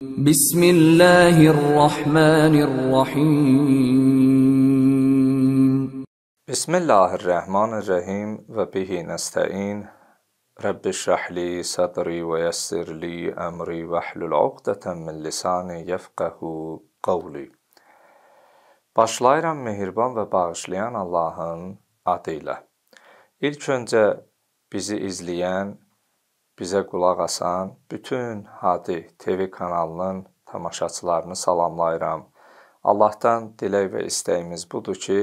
بسم الله الرحمن الرحیم بسم الله الرحمن الرحیم و به نستعین رب اشرح لي صدري ويسر لي امري واحلل عقدة من لساني يفقهوا قولي Başlayıram mehriban və bağışlayan Allahın adı ilə. İlk öncə bizi izləyən bizə qulaq asan bütün Hadi TV kanalının tamaşaçılarını salamlayıram. Allahdan dilək və istəyimiz budur ki,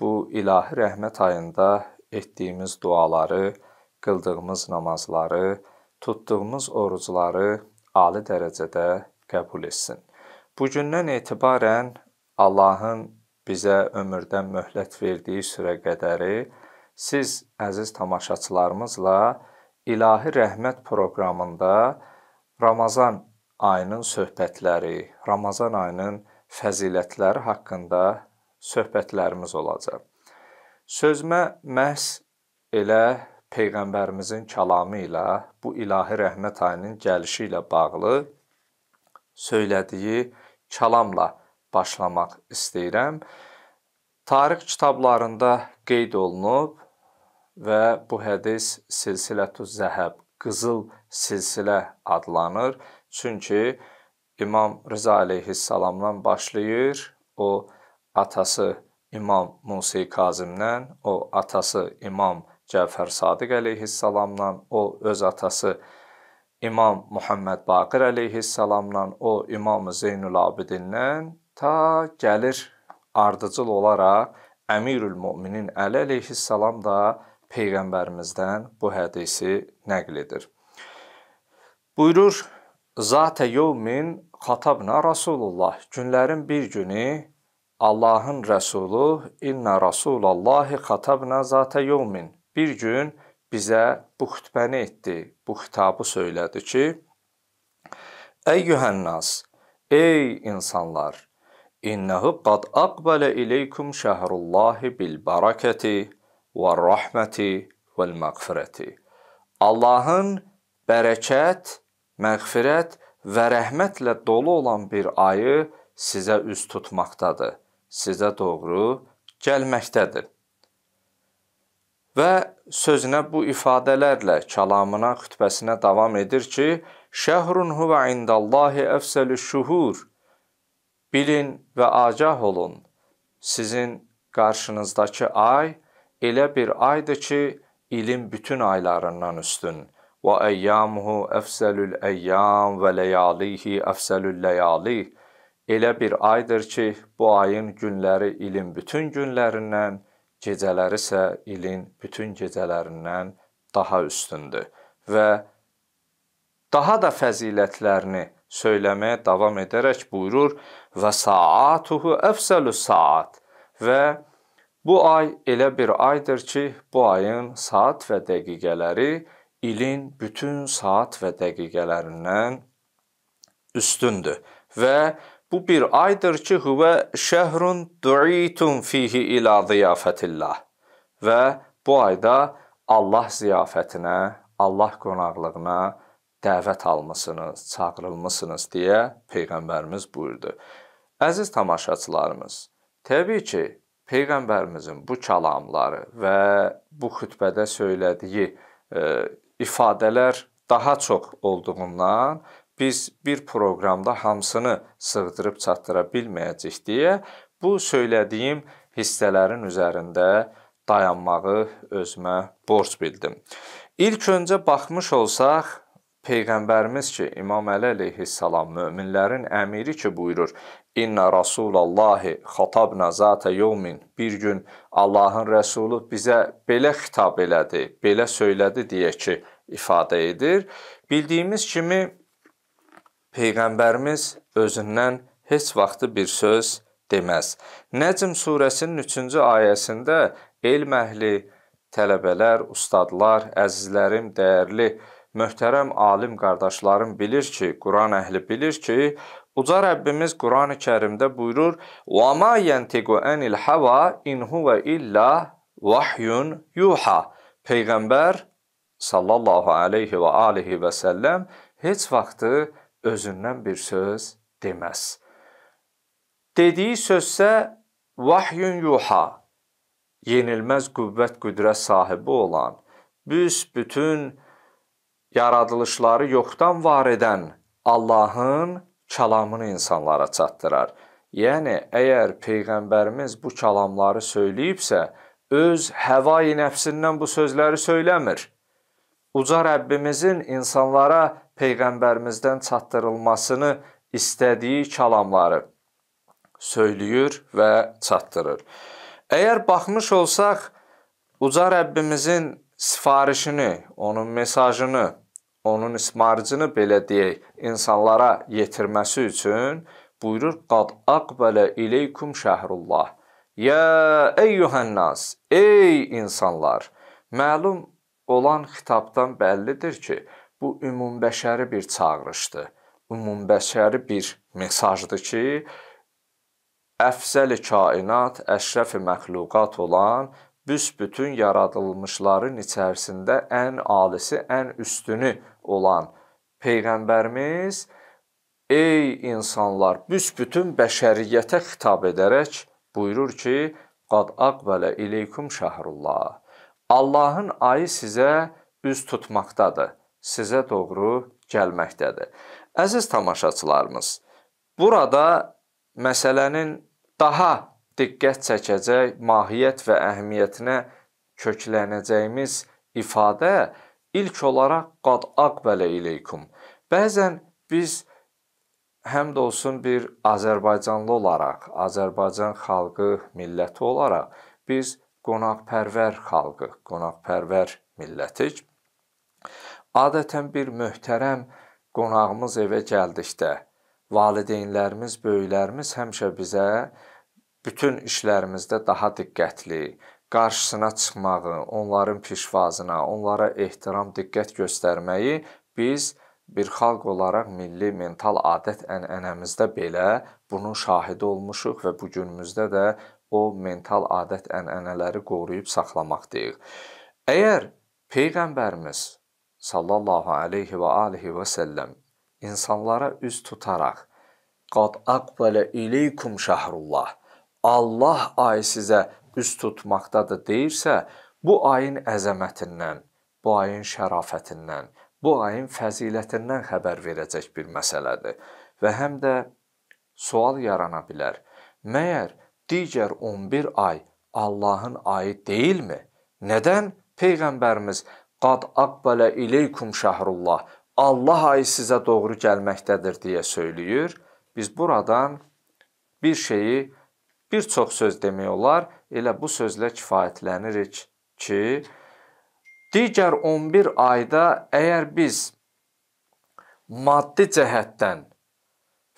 bu ilahi rəhmət ayında etdiyimiz duaları, qıldığımız namazları, tutduğumuz orucları ali dərəcədə qəbul etsin. Bugündən etibarən Allahın bizə ömürdən möhlət verdiyi sürə qədəri siz əziz tamaşaçılarımızla İlahi Rəhmət proqramında Ramazan ayının söhbətləri, Ramazan ayının fəzilətləri haqqında söhbətlərimiz olacaq. Sözmə məhz elə peyğəmbərimizin kəlamı ilə bu ilahi rəhmət ayının gəlişi ilə bağlı söylədiyi kəlamla başlamaq istəyirəm. Tarix kitablarında qeyd olunub və bu hədis silsilətü zəhəb, qızıl silsilə adlanır. Çünki İmam Rıza əleyhissalamdan başlayır, o atası İmam Musi Kazimdən, o atası İmam Cəfər Sadiq əleyhissalamdan, o öz atası İmam Muhammed Baqir əleyhissalamdan, o İmam Zeynül Abidindən ta gəlir ardıcıl olaraq Əmirül Möminin Əli əleyhissalam da Peyğəmbərimizdən bu hədisi nəql edir. Buyurur, Zatə yovmin xatabna Rasulullah, günlərin bir günü Allahın Rəsulu, inna Rasulallahi xatabna zatə yovmin, bir gün bizə bu xütbəni etdi, bu xitabı söylədi ki, Əyyühənnas, ey insanlar, İnnəhu qad aqbələ iləykum şəhrullahi bil barakəti və rəhməti və məğfirəti. Allahın bərəkət, məğfirət və rəhmətlə dolu olan bir ayı sizə üz tutmaqdadır, sizə doğru gəlməkdədir. Və sözünə bu ifadələrlə kəlamına, xütbəsinə davam edir ki, Şəhrun huvə indallahi əfsəlü şuhur. Bilin və agah olun. Sizin qarşınızdakı ay elə bir aydır ki, ilin bütün aylarından üstün. Və əyyamuhu əfsəlül əyyam və ləyalihi əfsəlül ləyalih. Elə bir aydır ki, bu ayın günləri ilin bütün günlərindən, gecələri isə ilin bütün gecələrindən daha üstündür və daha da fəzilətlərini söyləməyə davam edərək buyurur və saatuhu əfsəlü saat və Bu ay elə bir aydır ki, bu ayın saat və dəqiqələri ilin bütün saat və dəqiqələrindən üstündür və bu bir aydır ki, huvə şəhrun duitun fihi ila ziyafətillah və bu ayda Allah ziyafətinə, Allah qonaqlığına dəvət almısınız, çağırılmısınız deyə Peyğəmbərimiz buyurdu. Əziz tamaşaçılarımız, təbii ki, Peyğəmbərimizin bu kəlamları və bu xütbədə söylədiyi e, ifadələr daha çox olduğundan biz bir proqramda hamısını sığdırıb çatdıra bilməyəcəyik deyə bu söylədiyim hissələrin üzərində dayanmağı özümə borc bildim. İlk öncə baxmış olsaq Peyğəmbərimiz ki, İmam Əli əleyhissalam möminlərin əmiri ki, buyurur: "İnna Rasulallahi xatabna zata yawmin." Bir gün Allahın rəsulu bizə belə xitab elədi, belə söylədi deyə ki, ifadə edir. Bildiyimiz kimi Peyğəmbərimiz özündən heç vaxtı bir söz deməz. Nəcm surəsinin 3-cü ayəsində elm əhli, tələbələr, ustadlar, əzizlərim, dəyərli möhtərəm alim qardaşlarım bilir ki, Quran əhli bilir ki, Uca Rəbbimiz Qurani Kərimdə buyurur: "Və ma yantiqu anil hava in huwa illa vahyun yuha." Peyğəmbər sallallahu alayhi və alihi və səlləm heç vaxtı özündən bir söz deməz. Dediyi sözsə vahyun yuha, yenilməz qüvvət qüdrət sahibi olan, büs bütün yaradılışları yoxdan var edən Allahın kəlamını insanlara çatdırar. Yəni, əgər Peyğəmbərimiz bu kəlamları söyləyibsə, öz həvai nəfsindən bu sözləri söyləmir. Uca Rəbbimizin insanlara Peyğəmbərimizdən çatdırılmasını istədiyi kəlamları söyləyir və çatdırır. Əgər baxmış olsaq, Uca Rəbbimizin sifarişini, onun mesajını, onun ismarcını belə deyək, insanlara yetirməsi üçün buyurur qad aqbala ileykum şəhrullah. Ya eyyuhannas, ey insanlar. Məlum olan xitabdan bəllidir ki, bu ümumbəşəri bir çağırışdır. Ümumbəşəri bir mesajdır ki, əfzəli kainat, əşrəfi məxluqat olan büsbütün yaradılmışların içərisində ən alisi, ən üstünü olan Peyğəmbərimiz Ey insanlar, büsbütün bəşəriyyətə xitab edərək buyurur ki, Qad aqbələ ileykum şəhrullah. Allahın ayı sizə üz tutmaqdadır, sizə doğru gəlməkdədir. Əziz tamaşaçılarımız, burada məsələnin daha diqqət çəkəcək mahiyyət və əhəmiyyətinə köklənəcəyimiz ifadə İlk olaraq qad aqbələ ileykum. Bəzən biz həm də olsun bir Azərbaycanlı olaraq, Azərbaycan xalqı, milləti olaraq biz qonaqpərvər xalqıq, qonaqpərvər millətik. Adətən bir möhtərəm qonağımız evə gəldikdə valideynlərimiz, böyüklərimiz həmişə bizə bütün işlərimizdə daha diqqətli, qarşısına çıxmağı, onların pişvazına, onlara ehtiram, diqqət göstərməyi biz bir xalq olaraq milli mental adət-ənənəmizdə belə bunun şahidi olmuşuq və bu günümüzdə də o mental adət-ənənələri qoruyub saxlamaqdayıq. Əgər peyğəmbərimiz sallallahu alayhi və alihi və sallam insanlara üz tutaraq qad aqbala ileykum şahrullah Allah ayı sizə üz tutmaqdadır deyirsə, bu ayın əzəmətindən, bu ayın şərafətindən, bu ayın fəzilətindən xəbər verəcək bir məsələdir və həm də sual yarana bilər. Məyər digər 11 ay Allahın ayı deyilmi? Nədən peyğəmbərimiz qad aqbala ileykum şəhrullah Allah ayı sizə doğru gəlməkdədir deyə söyləyir. Biz buradan bir şeyi bir çox söz demək olar elə bu sözlə kifayətlənirik ki, digər 11 ayda əgər biz maddi cəhətdən,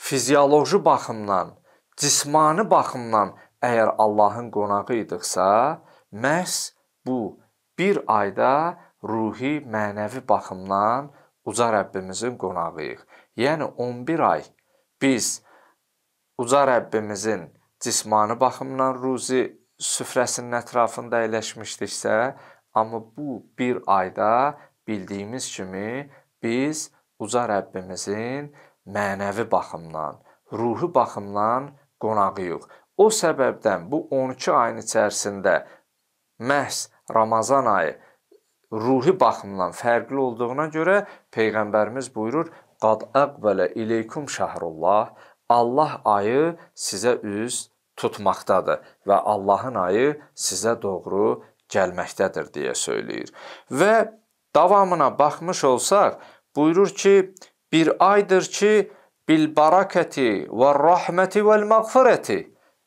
fizioloji baxımdan, cismani baxımdan əgər Allahın qonağı idiqsə, məhz bu bir ayda ruhi, mənəvi baxımdan uca Rəbbimizin qonağıyıq. Yəni 11 ay biz uca Rəbbimizin cismani baxımdan ruzi süfrəsinin ətrafında əyləşmişdiksə, amma bu bir ayda bildiyimiz kimi biz uca Rəbbimizin mənəvi baxımdan, ruhi baxımdan qonağıyıq. O səbəbdən bu 12 ayın içərisində məhz Ramazan ayı ruhi baxımdan fərqli olduğuna görə peyğəmbərimiz buyurur: "Qad aqbala ileykum şəhrullah" Allah ayı sizə üz tutmaqdadır və Allahın ayı sizə doğru gəlməkdədir deyə söyləyir. Və davamına baxmış olsaq, buyurur ki, bir aydır ki, bil barakəti və rəhməti və məğfirəti.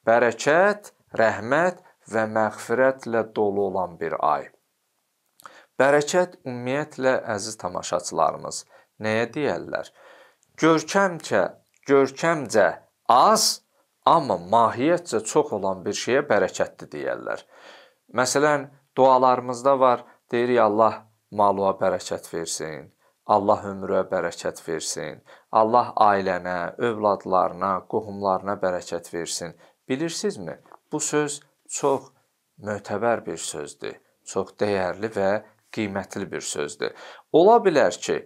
Bərəkət, rəhmət və məğfirətlə dolu olan bir ay. Bərəkət ümumiyyətlə əziz tamaşaçılarımız nəyə deyirlər? Görkəmcə, görkəmcə az, Amma mahiyyətcə çox olan bir şeyə bərəkətli deyərlər. Məsələn, dualarımızda var, deyirik Allah malına bərəkət versin, Allah ömrünə bərəkət versin, Allah ailənə, övladlarına, qohumlarına bərəkət versin. Bilirsinizmi? Bu söz çox mötəbər bir sözdür, çox dəyərli və qiymətli bir sözdür. Ola bilər ki,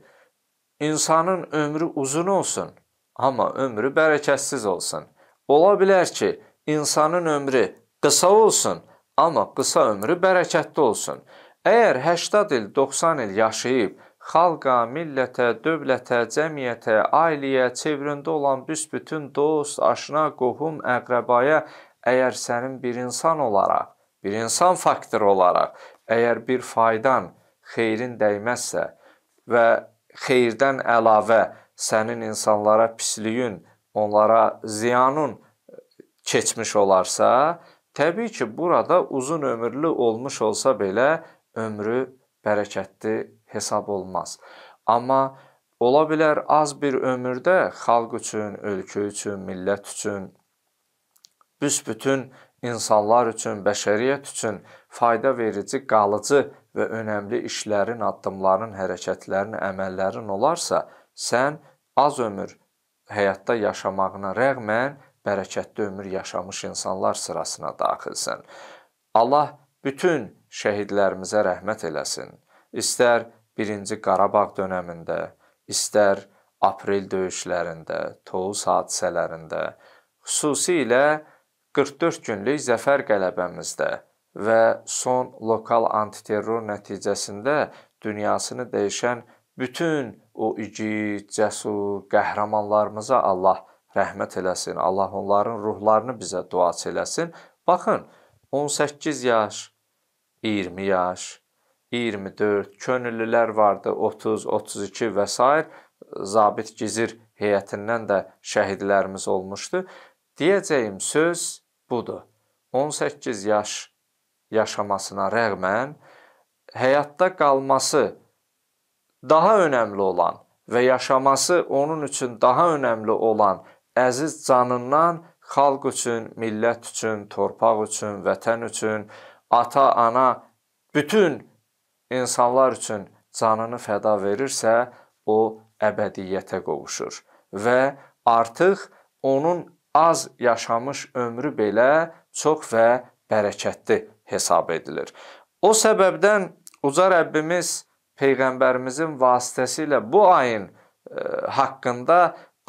insanın ömrü uzun olsun, amma ömrü bərəkətsiz olsun. Ola bilər ki, insanın ömrü qısa olsun, amma qısa ömrü bərəkətli olsun. Əgər 80 il, 90 il yaşayıb, xalqa, millətə, dövlətə, cəmiyyətə, ailəyə, çevrəndə olan büsbütün dost, aşna, qohum, əqrəbaya əgər sənin bir insan olaraq, bir insan faktoru olaraq, əgər bir faydan, xeyrin dəyməzsə və xeyirdən əlavə sənin insanlara pisliyün, onlara ziyanın keçmiş olarsa, təbii ki, burada uzun ömürlü olmuş olsa belə ömrü bərəkətli hesab olmaz. Amma ola bilər az bir ömürdə xalq üçün, ölkə üçün, millət üçün, büsbütün insanlar üçün, bəşəriyyət üçün fayda verici, qalıcı və önəmli işlərin, addımların, hərəkətlərin, əməllərin olarsa, sən az ömür həyatda yaşamağına rəğmən bərəkətli ömür yaşamış insanlar sırasına daxilsən. Allah bütün şəhidlərimizə rəhmət eləsin. İstər 1-ci Qarabağ dönəmində, istər aprel döyüşlərində, Tovuz hadisələrində, xüsusilə 44 günlük zəfər qələbəmizdə və son lokal antiterror nəticəsində dünyasını dəyişən bütün o igid, cəsur qəhrəmanlarımıza Allah rəhmət eləsin. Allah onların ruhlarını bizə duaç eləsin. Baxın, 18 yaş, 20 yaş, 24, könüllülər vardı, 30, 32 və s. Zabit Gizir heyətindən də şəhidlərimiz olmuşdu. Deyəcəyim söz budur. 18 yaş yaşamasına rəğmən həyatda qalması daha önəmli olan və yaşaması onun üçün daha önəmli olan əziz canından xalq üçün, millət üçün, torpaq üçün, vətən üçün, ata, ana, bütün insanlar üçün canını fəda verirsə, o əbədiyyətə qovuşur və artıq onun az yaşamış ömrü belə çox və bərəkətli hesab edilir. O səbəbdən uca Rəbbimiz Peyğəmbərimizin vasitəsilə bu ayın e, haqqında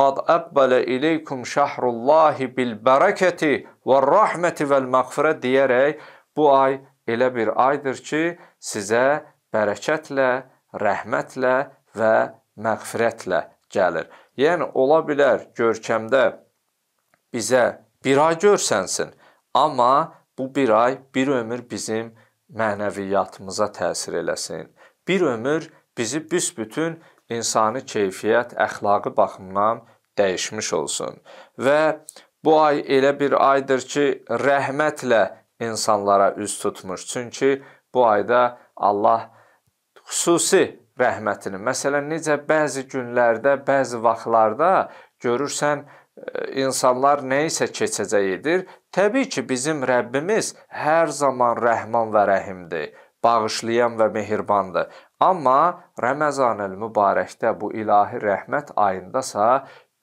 qad əbbələ ileykum şəhrullahi bil bərəkəti və rəhməti vəl məğfirə deyərək bu ay elə bir aydır ki, sizə bərəkətlə, rəhmətlə və məğfirətlə gəlir. Yəni ola bilər görkəmdə bizə bir ay görsənsin, amma bu bir ay bir ömür bizim mənəviyyatımıza təsir eləsin bir ömür bizi büsbütün insani keyfiyyət, əxlaqı baxımdan dəyişmiş olsun. Və bu ay elə bir aydır ki, rəhmətlə insanlara üz tutmuş. Çünki bu ayda Allah xüsusi rəhmətini, məsələn, necə bəzi günlərdə, bəzi vaxtlarda görürsən, e, insanlar nə isə keçəcəyidir. Təbii ki, bizim Rəbbimiz hər zaman rəhman və rəhimdir bağışlayan və mehribandır. Amma Ramazanül Mübarəkdə bu ilahi rəhmət ayındasa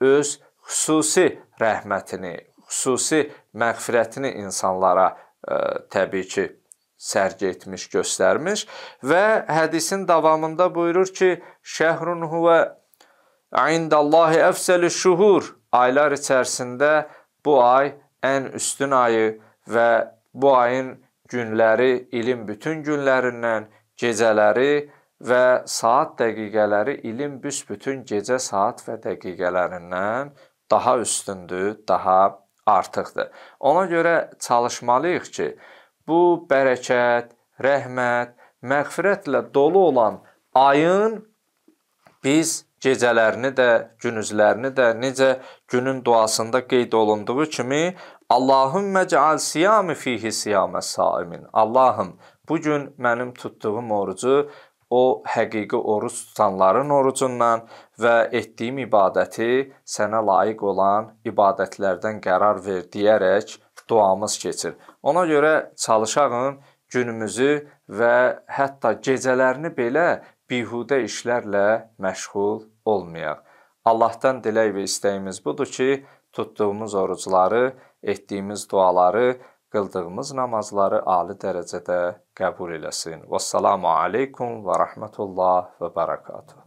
öz xüsusi rəhmətini, xüsusi məğfirətini insanlara ə, e, təbii ki, sərgi etmiş, göstərmiş və hədisin davamında buyurur ki, şəhrun huvə indallahi əfsəli şuhur. Aylar içərisində bu ay ən üstün ayı və bu ayın günləri ilin bütün günlərindən, gecələri və saat dəqiqələri ilin büsbütün gecə saat və dəqiqələrindən daha üstündür, daha artıqdır. Ona görə çalışmalıyıq ki, bu bərəkət, rəhmət, məğfirətlə dolu olan ayın biz gecələrini də, gündüzlərini də necə günün duasında qeyd olunduğu kimi Allahümmə cəal siyami fihi siyamə saimin. Allahım, bu gün mənim tutduğum orucu o həqiqi oruc tutanların orucundan və etdiyim ibadəti sənə layiq olan ibadətlərdən qərar ver deyərək duamız keçir. Ona görə çalışağın günümüzü və hətta gecələrini belə bihudə işlərlə məşğul olmayaq. Allahdan dilək və istəyimiz budur ki, tutduğumuz orucları etdiyimiz duaları, qıldığımız namazları ali dərəcədə qəbul eləsin. Vəssalamu aleykum və rəhmətullah və bərəkatuhu.